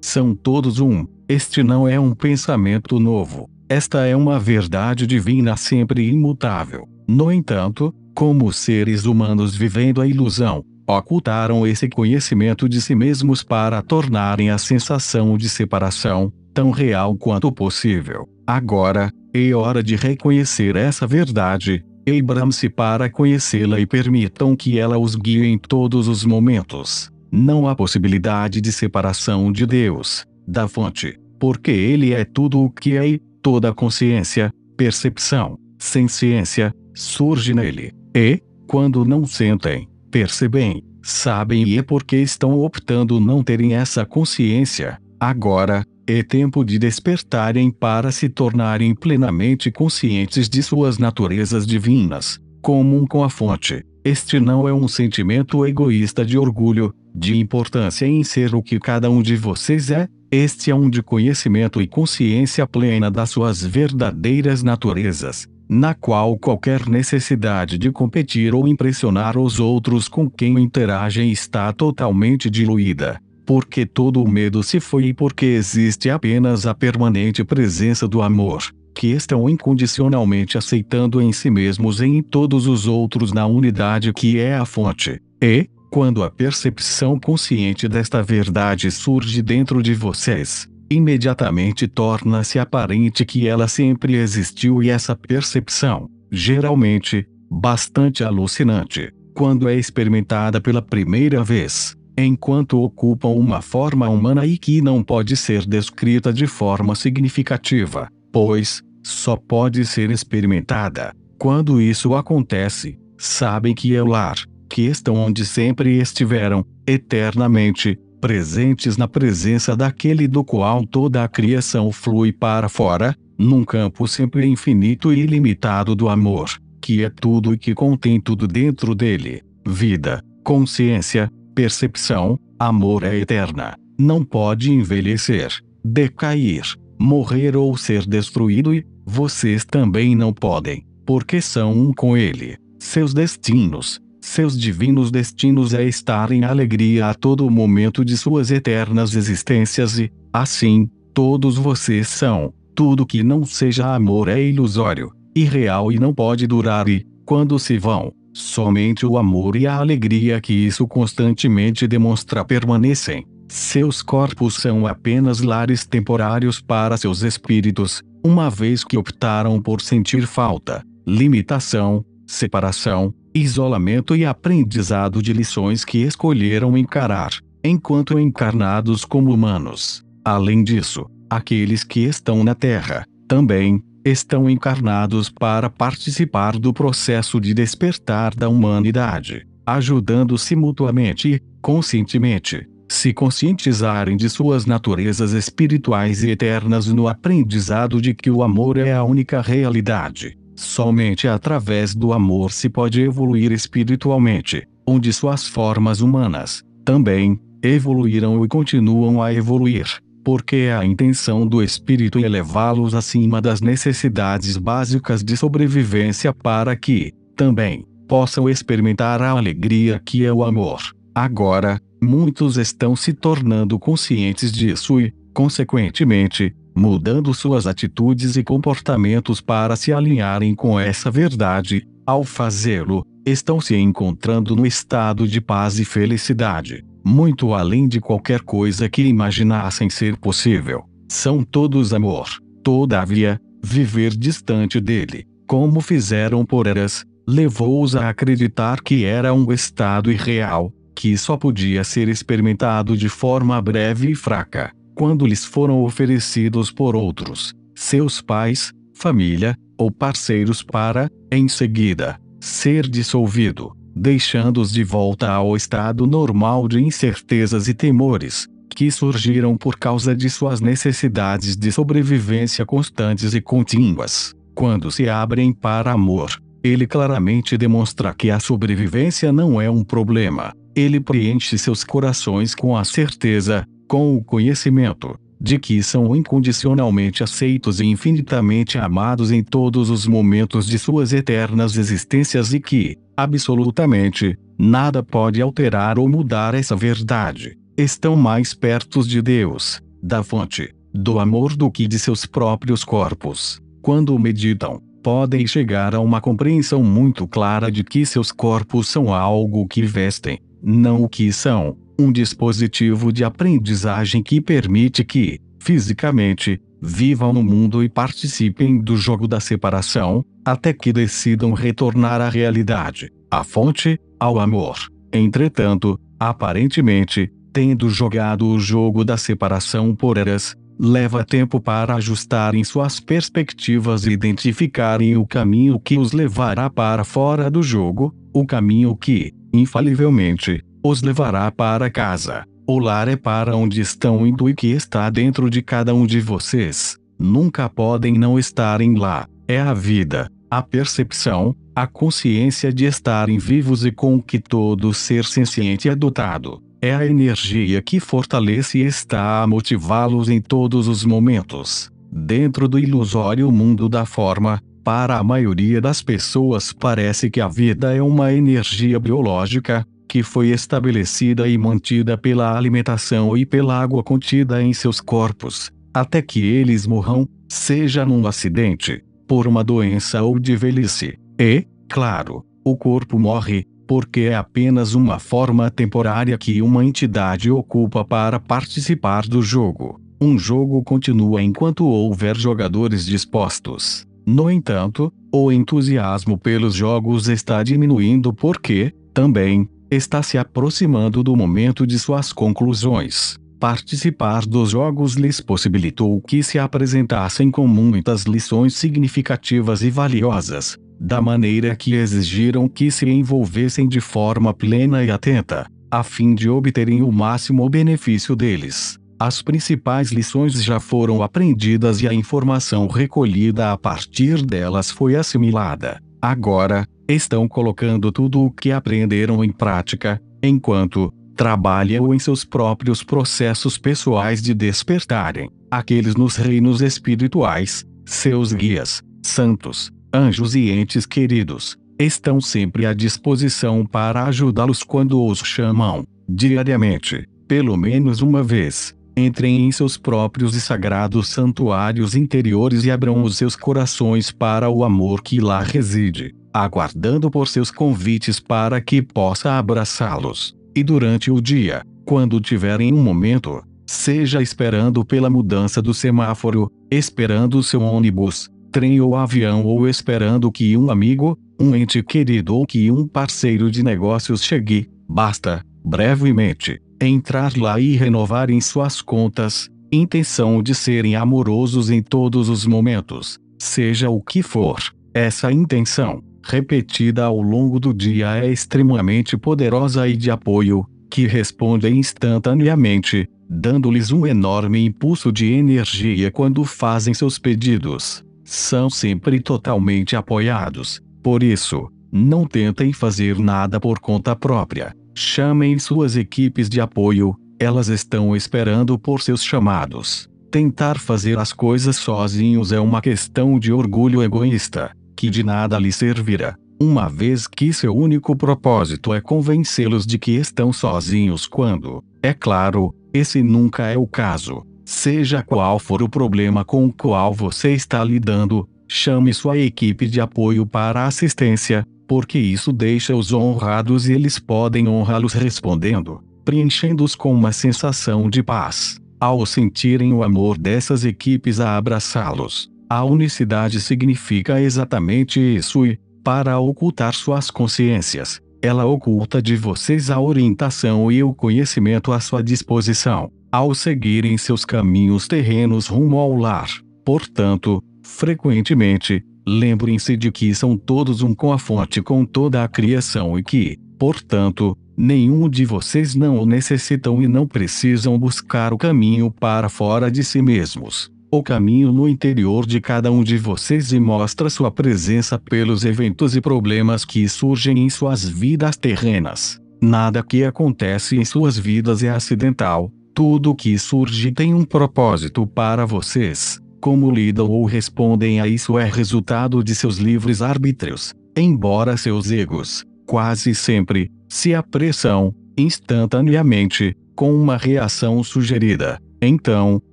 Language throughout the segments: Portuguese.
São todos um. Este não é um pensamento novo. Esta é uma verdade divina sempre imutável. No entanto, como seres humanos vivendo a ilusão, ocultaram esse conhecimento de si mesmos para tornarem a sensação de separação tão real quanto possível. Agora, é hora de reconhecer essa verdade, Abram-se para conhecê-la e permitam que ela os guie em todos os momentos. Não há possibilidade de separação de Deus, da fonte, porque Ele é tudo o que é e toda consciência, percepção, sem ciência, surge nele. E, quando não sentem, percebem, sabem e é porque estão optando não terem essa consciência. Agora, é tempo de despertarem para se tornarem plenamente conscientes de suas naturezas divinas, comum com a fonte. Este não é um sentimento egoísta de orgulho, de importância em ser o que cada um de vocês é, este é um de conhecimento e consciência plena das suas verdadeiras naturezas, na qual qualquer necessidade de competir ou impressionar os outros com quem interagem está totalmente diluída, porque todo o medo se foi e porque existe apenas a permanente presença do amor, que estão incondicionalmente aceitando em si mesmos e em todos os outros na unidade que é a fonte. E, quando a percepção consciente desta verdade surge dentro de vocês, imediatamente torna-se aparente que ela sempre existiu e essa percepção, geralmente, bastante alucinante, quando é experimentada pela primeira vez, enquanto ocupam uma forma humana e que não pode ser descrita de forma significativa, pois, só pode ser experimentada. Quando isso acontece, sabem que é o lar, que estão onde sempre estiveram, eternamente, presentes na presença daquele do qual toda a criação flui para fora, num campo sempre infinito e ilimitado do amor, que é tudo e que contém tudo dentro dele: vida, consciência, percepção, amor é eterna, não pode envelhecer, decair, morrer ou ser destruído e vocês também não podem, porque são um com ele. Seus destinos, seus divinos destinos é estar em alegria a todo momento de suas eternas existências e, assim, todos vocês são. Tudo que não seja amor é ilusório, irreal e não pode durar e, quando se vão, somente o amor e a alegria que isso constantemente demonstra permanecem. Seus corpos são apenas lares temporários para seus espíritos, uma vez que optaram por sentir falta, limitação, separação, isolamento e aprendizado de lições que escolheram encarar, enquanto encarnados como humanos. Além disso, aqueles que estão na Terra, também, estão encarnados para participar do processo de despertar da humanidade, ajudando-se mutuamente, conscientemente, se conscientizarem de suas naturezas espirituais e eternas no aprendizado de que o amor é a única realidade Somente através do amor se pode evoluir espiritualmente, onde suas formas humanas, também, evoluíram e continuam a evoluir, porque é a intenção do espírito elevá-los acima das necessidades básicas de sobrevivência para que, também, possam experimentar a alegria que é o amor. Agora, muitos estão se tornando conscientes disso e, consequentemente, mudando suas atitudes e comportamentos para se alinharem com essa verdade, ao fazê-lo, estão se encontrando no estado de paz e felicidade, muito além de qualquer coisa que imaginassem ser possível. São todos amor, todavia, viver distante dele, como fizeram por Eras, levou-os a acreditar que era um estado irreal, que só podia ser experimentado de forma breve e fraca quando lhes foram oferecidos por outros, seus pais, família ou parceiros para, em seguida, ser dissolvido, deixando-os de volta ao estado normal de incertezas e temores, que surgiram por causa de suas necessidades de sobrevivência constantes e contínuas. Quando se abrem para amor, ele claramente demonstra que a sobrevivência não é um problema. Ele preenche seus corações com a certeza, com o conhecimento de que são incondicionalmente aceitos e infinitamente amados em todos os momentos de suas eternas existências e que, absolutamente, nada pode alterar ou mudar essa verdade, estão mais perto de Deus, da fonte, do amor do que de seus próprios corpos. Quando meditam, podem chegar a uma compreensão muito clara de que seus corpos são algo que vestem, não o que são, um dispositivo de aprendizagem que permite que, fisicamente, vivam no mundo e participem do jogo da separação, até que decidam retornar à realidade, à fonte, ao amor. Entretanto, aparentemente, tendo jogado o jogo da separação por eras, leva tempo para ajustarem suas perspectivas e identificarem o caminho que os levará para fora do jogo, o caminho que, infalivelmente, os levará para casa. O lar é para onde estão indo e que está dentro de cada um de vocês. Nunca podem não estarem lá. É a vida, a percepção, a consciência de estarem vivos e com que todo ser senciente é dotado. É a energia que fortalece e está a motivá-los em todos os momentos. Dentro do ilusório mundo da forma, para a maioria das pessoas parece que a vida é uma energia biológica, que foi estabelecida e mantida pela alimentação e pela água contida em seus corpos, até que eles morram, seja num acidente, por uma doença ou de velhice. E, claro, o corpo morre, porque é apenas uma forma temporária que uma entidade ocupa para participar do jogo. Um jogo continua enquanto houver jogadores dispostos. No entanto, o entusiasmo pelos jogos está diminuindo porque, também, Está se aproximando do momento de suas conclusões. Participar dos jogos lhes possibilitou que se apresentassem com muitas lições significativas e valiosas, da maneira que exigiram que se envolvessem de forma plena e atenta, a fim de obterem o máximo benefício deles. As principais lições já foram aprendidas e a informação recolhida a partir delas foi assimilada. Agora, estão colocando tudo o que aprenderam em prática, enquanto trabalham em seus próprios processos pessoais de despertarem. Aqueles nos reinos espirituais, seus guias, santos, anjos e entes queridos, estão sempre à disposição para ajudá-los quando os chamam, diariamente, pelo menos uma vez, entrem em seus próprios e sagrados santuários interiores e abram os seus corações para o amor que lá reside, aguardando por seus convites para que possa abraçá-los. E durante o dia, quando tiverem um momento, seja esperando pela mudança do semáforo, esperando seu ônibus, trem ou avião ou esperando que um amigo, um ente querido ou que um parceiro de negócios chegue, basta, brevemente, entrar lá e renovar em suas contas, intenção de serem amorosos em todos os momentos, seja o que for. Essa intenção, repetida ao longo do dia, é extremamente poderosa e de apoio, que responde instantaneamente, dando-lhes um enorme impulso de energia quando fazem seus pedidos. São sempre totalmente apoiados, por isso, não tentem fazer nada por conta própria. Chamem suas equipes de apoio, elas estão esperando por seus chamados. Tentar fazer as coisas sozinhos é uma questão de orgulho egoísta, que de nada lhe servirá, uma vez que seu único propósito é convencê-los de que estão sozinhos quando, é claro, esse nunca é o caso. Seja qual for o problema com o qual você está lidando, chame sua equipe de apoio para assistência, porque isso deixa-os honrados e eles podem honrá-los respondendo, preenchendo-os com uma sensação de paz. Ao sentirem o amor dessas equipes a abraçá-los, a unicidade significa exatamente isso e, para ocultar suas consciências, ela oculta de vocês a orientação e o conhecimento à sua disposição, ao seguirem seus caminhos terrenos rumo ao lar. Portanto, frequentemente, Lembrem-se de que são todos um com a fonte com toda a criação e que, portanto, nenhum de vocês não o necessitam e não precisam buscar o caminho para fora de si mesmos. O caminho no interior de cada um de vocês e mostra sua presença pelos eventos e problemas que surgem em suas vidas terrenas. Nada que acontece em suas vidas é acidental, tudo que surge tem um propósito para vocês. Como lidam ou respondem a isso é resultado de seus livres arbítrios, embora seus egos, quase sempre, se apressam, instantaneamente, com uma reação sugerida. Então,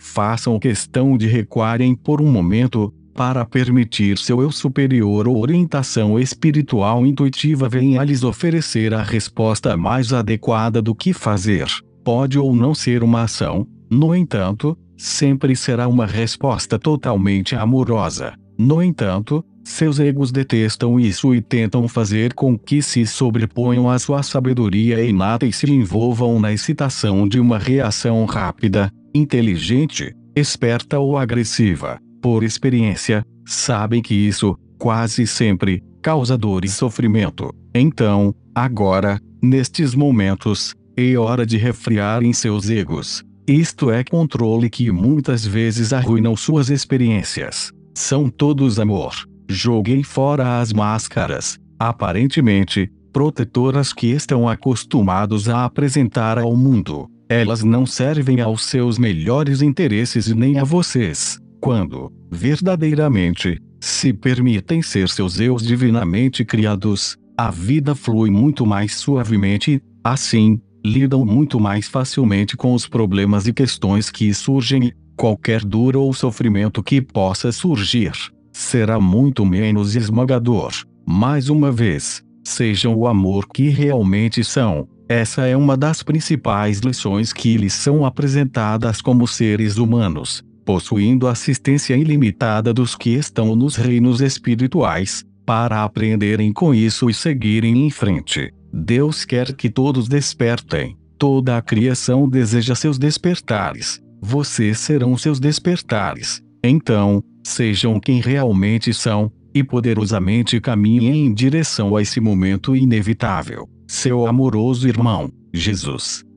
façam questão de recuarem por um momento, para permitir seu eu superior ou orientação espiritual intuitiva venha lhes oferecer a resposta mais adequada do que fazer. Pode ou não ser uma ação, no entanto, sempre será uma resposta totalmente amorosa. No entanto, seus egos detestam isso e tentam fazer com que se sobreponham à sua sabedoria inata e se envolvam na excitação de uma reação rápida, inteligente, esperta ou agressiva. Por experiência, sabem que isso, quase sempre, causa dor e sofrimento. Então, agora, nestes momentos, é hora de refriar em seus egos isto é controle que muitas vezes arruinam suas experiências. São todos amor. Joguem fora as máscaras, aparentemente, protetoras que estão acostumados a apresentar ao mundo. Elas não servem aos seus melhores interesses e nem a vocês. Quando, verdadeiramente, se permitem ser seus eus divinamente criados, a vida flui muito mais suavemente, assim, lidam muito mais facilmente com os problemas e questões que surgem e, qualquer dor ou sofrimento que possa surgir, será muito menos esmagador. Mais uma vez, sejam o amor que realmente são. Essa é uma das principais lições que lhes são apresentadas como seres humanos, possuindo assistência ilimitada dos que estão nos reinos espirituais, para aprenderem com isso e seguirem em frente. Deus quer que todos despertem. Toda a criação deseja seus despertares. Vocês serão seus despertares. Então, sejam quem realmente são, e poderosamente caminhem em direção a esse momento inevitável. Seu amoroso irmão, Jesus.